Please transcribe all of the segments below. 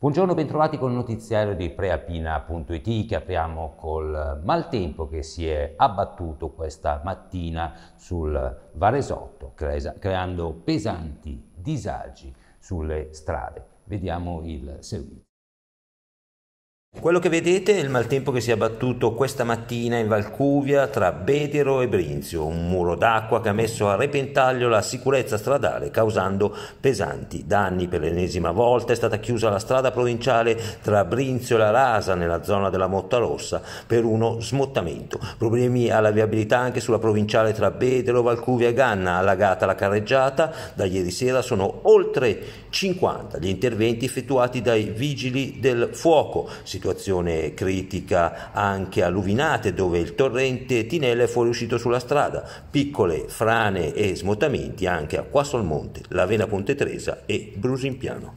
Buongiorno, bentrovati con il notiziario di preapina.it che apriamo col maltempo che si è abbattuto questa mattina sul Varesotto, creando pesanti disagi sulle strade. Vediamo il seguito. Quello che vedete è il maltempo che si è abbattuto questa mattina in Valcuvia tra Bedero e Brinzio, un muro d'acqua che ha messo a repentaglio la sicurezza stradale causando pesanti danni. Per l'ennesima volta è stata chiusa la strada provinciale tra Brinzio e la Rasa nella zona della Motta Rossa per uno smottamento. Problemi alla viabilità anche sulla provinciale tra Bedero, Valcuvia e Ganna, allagata la carreggiata. Da ieri sera sono oltre 50 gli interventi effettuati dai vigili del fuoco. Si situazione critica anche a Luvinate dove il torrente Tinella è fuoriuscito sulla strada, piccole frane e smottamenti anche a Quassolmonte, Lavena Ponte Tresa e Brusimpiano.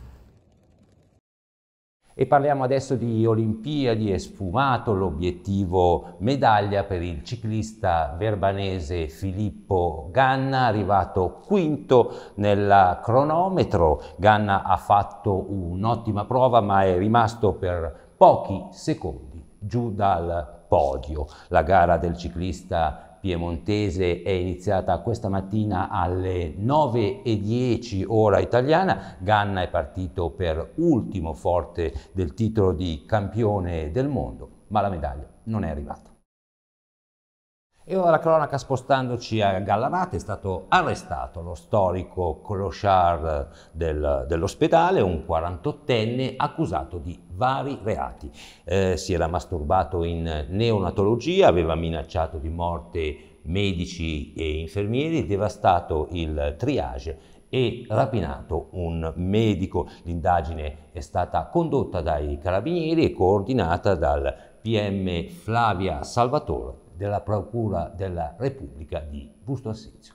E parliamo adesso di Olimpiadi, è sfumato l'obiettivo medaglia per il ciclista verbanese Filippo Ganna, arrivato quinto nel cronometro. Ganna ha fatto un'ottima prova ma è rimasto per pochi secondi giù dal podio. La gara del ciclista piemontese è iniziata questa mattina alle 9.10 ora italiana. Ganna è partito per ultimo forte del titolo di campione del mondo, ma la medaglia non è arrivata. E ora la cronaca spostandoci a Gallarate è stato arrestato lo storico clochard del, dell'ospedale, un 48enne accusato di vari reati. Eh, si era masturbato in neonatologia, aveva minacciato di morte medici e infermieri, devastato il triage e rapinato un medico. L'indagine è stata condotta dai carabinieri e coordinata dal PM Flavia Salvatore della Procura della Repubblica di Busto Assenzio.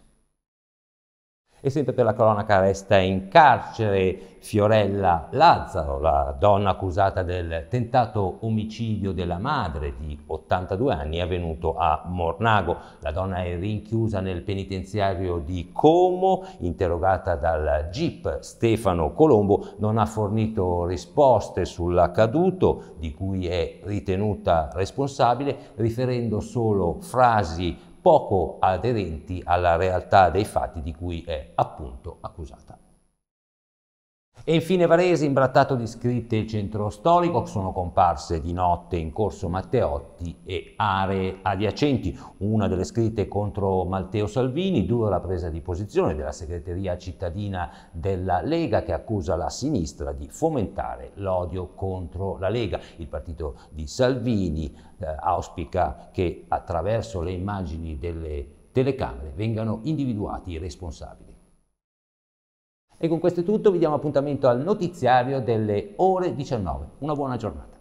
E sempre per la cronaca resta in carcere Fiorella Lazzaro, la donna accusata del tentato omicidio della madre di 82 anni avvenuto a Mornago. La donna è rinchiusa nel penitenziario di Como, interrogata dal GIP Stefano Colombo, non ha fornito risposte sull'accaduto di cui è ritenuta responsabile, riferendo solo frasi poco aderenti alla realtà dei fatti di cui è appunto accusata. E infine Varese, imbrattato di scritte il centro storico, sono comparse di notte in corso Matteotti e aree adiacenti. Una delle scritte contro Matteo Salvini, dura la presa di posizione della segreteria cittadina della Lega che accusa la sinistra di fomentare l'odio contro la Lega. Il partito di Salvini eh, auspica che attraverso le immagini delle telecamere vengano individuati i responsabili. E con questo è tutto, vi diamo appuntamento al notiziario delle ore 19. Una buona giornata.